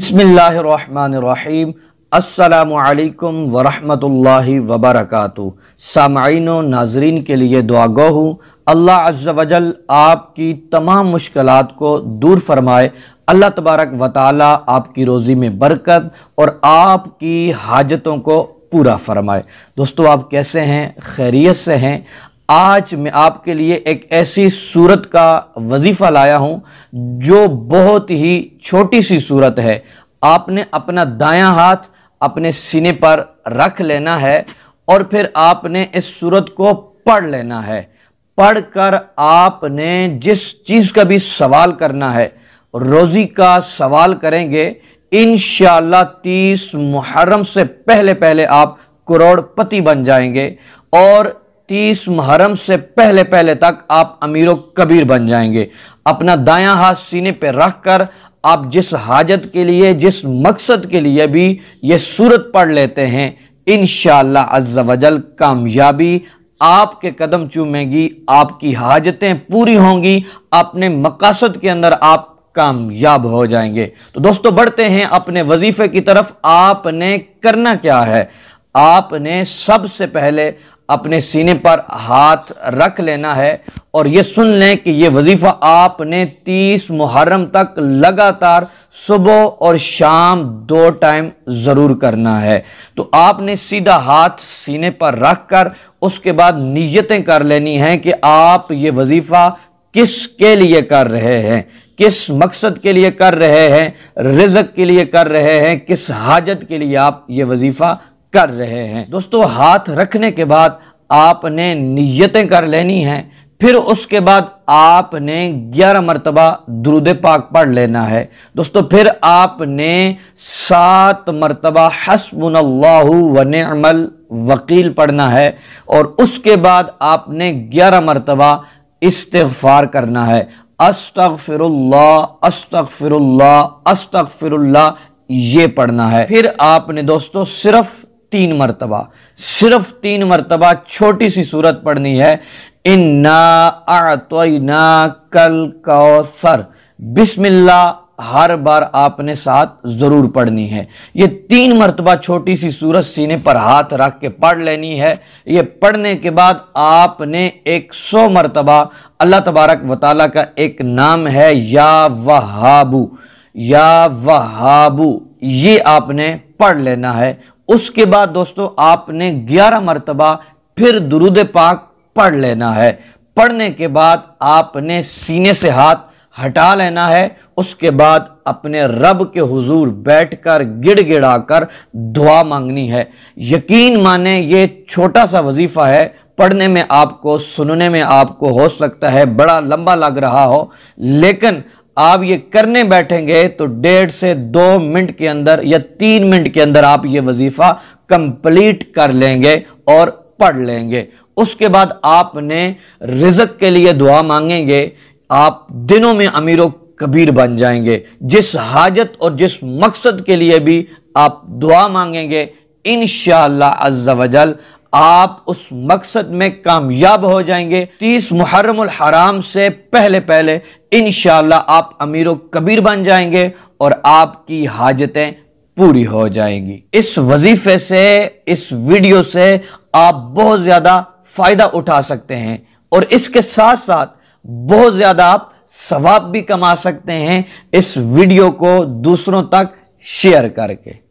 बसमीम् अल्लाम वरहमल वबरक सामाइन नाजरीन के लिए दुआगो हूँ अल्लाह अज्जल आपकी तमाम मुश्किल को दूर फरमाए अल्लाह तबारक व आपकी रोज़ी में बरकत और आपकी हाजतों को पूरा फरमाए दोस्तों आप कैसे हैं खैरियत से हैं आज मैं आपके लिए एक ऐसी सूरत का वजीफ़ा लाया हूं जो बहुत ही छोटी सी सूरत है आपने अपना दायां हाथ अपने सीने पर रख लेना है और फिर आपने इस सूरत को पढ़ लेना है पढ़कर आपने जिस चीज़ का भी सवाल करना है रोज़ी का सवाल करेंगे इन तीस मुहर्रम से पहले पहले आप करोड़पति बन जाएंगे और तीस मुहर्रम से पहले पहले तक आप अमीर कबीर बन जाएंगे अपना दाया हाथ सीने पर रख कर आप जिस हाजत के लिए जिस मकसद के लिए भी ये सूरत पढ़ लेते हैं इन शजल कामयाबी आपके कदम चूमेगी आपकी हाजतें पूरी होंगी अपने मकासद के अंदर आप कामयाब हो जाएंगे तो दोस्तों बढ़ते हैं अपने वजीफे की तरफ आपने करना क्या है आपने सबसे पहले अपने सीने पर हाथ रख लेना है और ये सुन लें कि ये वजीफ़ा आपने तीस मुहर्रम तक लगातार सुबह और शाम दो टाइम ज़रूर करना है तो आपने सीधा हाथ सीने पर रख कर उसके बाद नीयतें कर लेनी हैं कि आप ये वजीफ़ा किस के लिए कर रहे हैं किस मकसद के लिए कर रहे हैं रिजक के लिए कर रहे हैं किस हाजत के लिए आप ये वजीफ़ा कर रहे हैं दोस्तों हाथ रखने के बाद आपने नियतें कर लेनी हैं फिर उसके बाद आपने ग्यारह मरतबा दुरुद पाक पढ़ लेना है दोस्तों फिर आपने सात मरतबा हसबन वनमल वकील पढ़ना है और उसके बाद आपने ग्यारह मरतबा इस्तफार करना है अस्तक फिर अस्तक फिरल्ला अस्तक फिरल्ला ये पढ़ना है फिर आपने दोस्तों सिर्फ तीन मरतबा सिर्फ तीन मरतबा छोटी सी सूरत पढ़नी है इन्ना आतना कल कौसर बिस्मिल्ला हर बार आपने साथ ज़रूर पढ़नी है ये तीन मरतबा छोटी सी सूरत सीने पर हाथ रख के पढ़ लेनी है ये पढ़ने के बाद आपने एक सौ मरतबा अल्लाह तबारक वाली का एक नाम है या वहाबू या वहाबू ये आपने पढ़ लेना है उसके बाद दोस्तों आपने ग्यारह मरतबा फिर दुरुद पाक पढ़ लेना है पढ़ने के बाद आपने सीने से हाथ हटा लेना है उसके बाद अपने रब के हुजूर बैठकर गिड़ा कर दुआ मांगनी है यकीन माने ये छोटा सा वजीफ़ा है पढ़ने में आपको सुनने में आपको हो सकता है बड़ा लंबा लग रहा हो लेकिन आप ये करने बैठेंगे तो डेढ़ से दो मिनट के अंदर या तीन मिनट के अंदर आप ये वजीफा कंप्लीट कर लेंगे और पढ़ लेंगे उसके बाद आपने रिजक के लिए दुआ मांगेंगे आप दिनों में अमीरों कबीर बन जाएंगे जिस हाजत और जिस मकसद के लिए भी आप दुआ मांगेंगे इन शाह आप उस मकसद में कामयाब हो जाएंगे तीस मुहर्रम हराम से पहले पहले इन आप अमीर कबीर बन जाएंगे और आपकी हाजतें पूरी हो जाएंगी इस वजीफे से इस वीडियो से आप बहुत ज़्यादा फ़ायदा उठा सकते हैं और इसके साथ साथ बहुत ज़्यादा आप सवाब भी कमा सकते हैं इस वीडियो को दूसरों तक शेयर करके